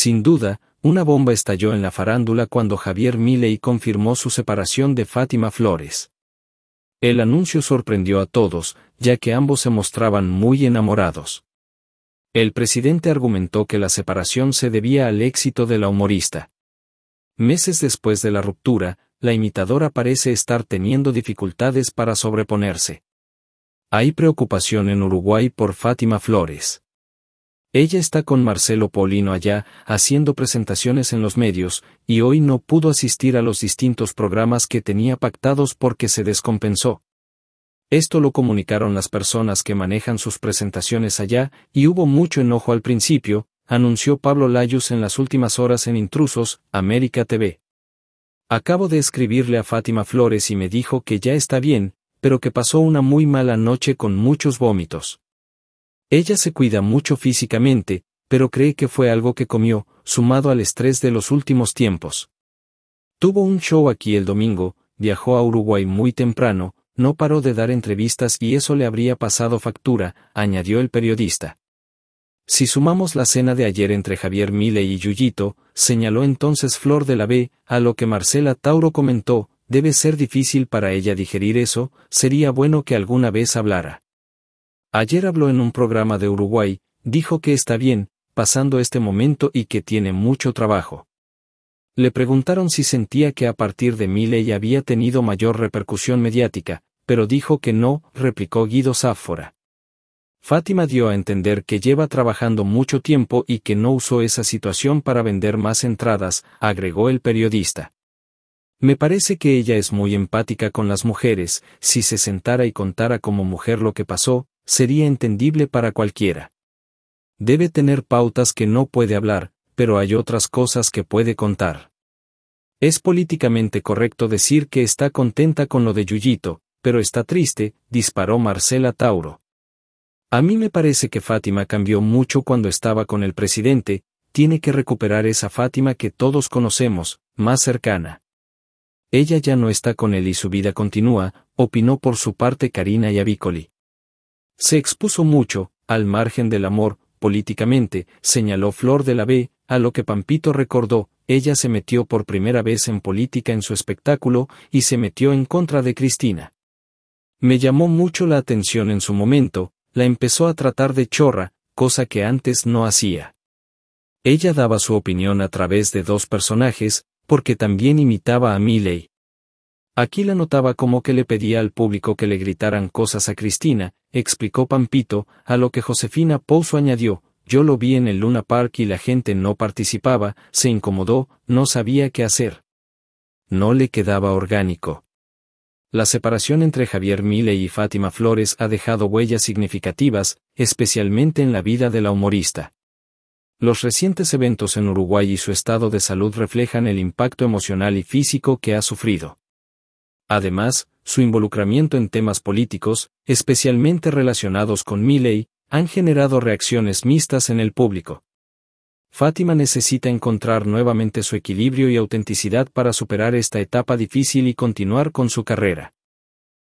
Sin duda, una bomba estalló en la farándula cuando Javier Milei confirmó su separación de Fátima Flores. El anuncio sorprendió a todos, ya que ambos se mostraban muy enamorados. El presidente argumentó que la separación se debía al éxito de la humorista. Meses después de la ruptura, la imitadora parece estar teniendo dificultades para sobreponerse. Hay preocupación en Uruguay por Fátima Flores. Ella está con Marcelo Paulino allá, haciendo presentaciones en los medios, y hoy no pudo asistir a los distintos programas que tenía pactados porque se descompensó. Esto lo comunicaron las personas que manejan sus presentaciones allá, y hubo mucho enojo al principio, anunció Pablo Layus en las últimas horas en Intrusos, América TV. Acabo de escribirle a Fátima Flores y me dijo que ya está bien, pero que pasó una muy mala noche con muchos vómitos. Ella se cuida mucho físicamente, pero cree que fue algo que comió, sumado al estrés de los últimos tiempos. Tuvo un show aquí el domingo, viajó a Uruguay muy temprano, no paró de dar entrevistas y eso le habría pasado factura, añadió el periodista. Si sumamos la cena de ayer entre Javier Mile y Yuyito, señaló entonces Flor de la B, a lo que Marcela Tauro comentó, debe ser difícil para ella digerir eso, sería bueno que alguna vez hablara. Ayer habló en un programa de Uruguay, dijo que está bien, pasando este momento y que tiene mucho trabajo. Le preguntaron si sentía que a partir de ella había tenido mayor repercusión mediática, pero dijo que no, replicó Guido Sáfora. Fátima dio a entender que lleva trabajando mucho tiempo y que no usó esa situación para vender más entradas, agregó el periodista. Me parece que ella es muy empática con las mujeres, si se sentara y contara como mujer lo que pasó, sería entendible para cualquiera. Debe tener pautas que no puede hablar, pero hay otras cosas que puede contar. Es políticamente correcto decir que está contenta con lo de Yuyito, pero está triste, disparó Marcela Tauro. A mí me parece que Fátima cambió mucho cuando estaba con el presidente, tiene que recuperar esa Fátima que todos conocemos, más cercana. Ella ya no está con él y su vida continúa, opinó por su parte Karina Yavicoli. Se expuso mucho, al margen del amor, políticamente, señaló Flor de la B, a lo que Pampito recordó, ella se metió por primera vez en política en su espectáculo y se metió en contra de Cristina. Me llamó mucho la atención en su momento, la empezó a tratar de chorra, cosa que antes no hacía. Ella daba su opinión a través de dos personajes, porque también imitaba a miley Aquí la notaba como que le pedía al público que le gritaran cosas a Cristina, explicó Pampito, a lo que Josefina Pouso añadió, yo lo vi en el Luna Park y la gente no participaba, se incomodó, no sabía qué hacer. No le quedaba orgánico. La separación entre Javier Milei y Fátima Flores ha dejado huellas significativas, especialmente en la vida de la humorista. Los recientes eventos en Uruguay y su estado de salud reflejan el impacto emocional y físico que ha sufrido. Además, su involucramiento en temas políticos, especialmente relacionados con Milley, han generado reacciones mixtas en el público. Fátima necesita encontrar nuevamente su equilibrio y autenticidad para superar esta etapa difícil y continuar con su carrera.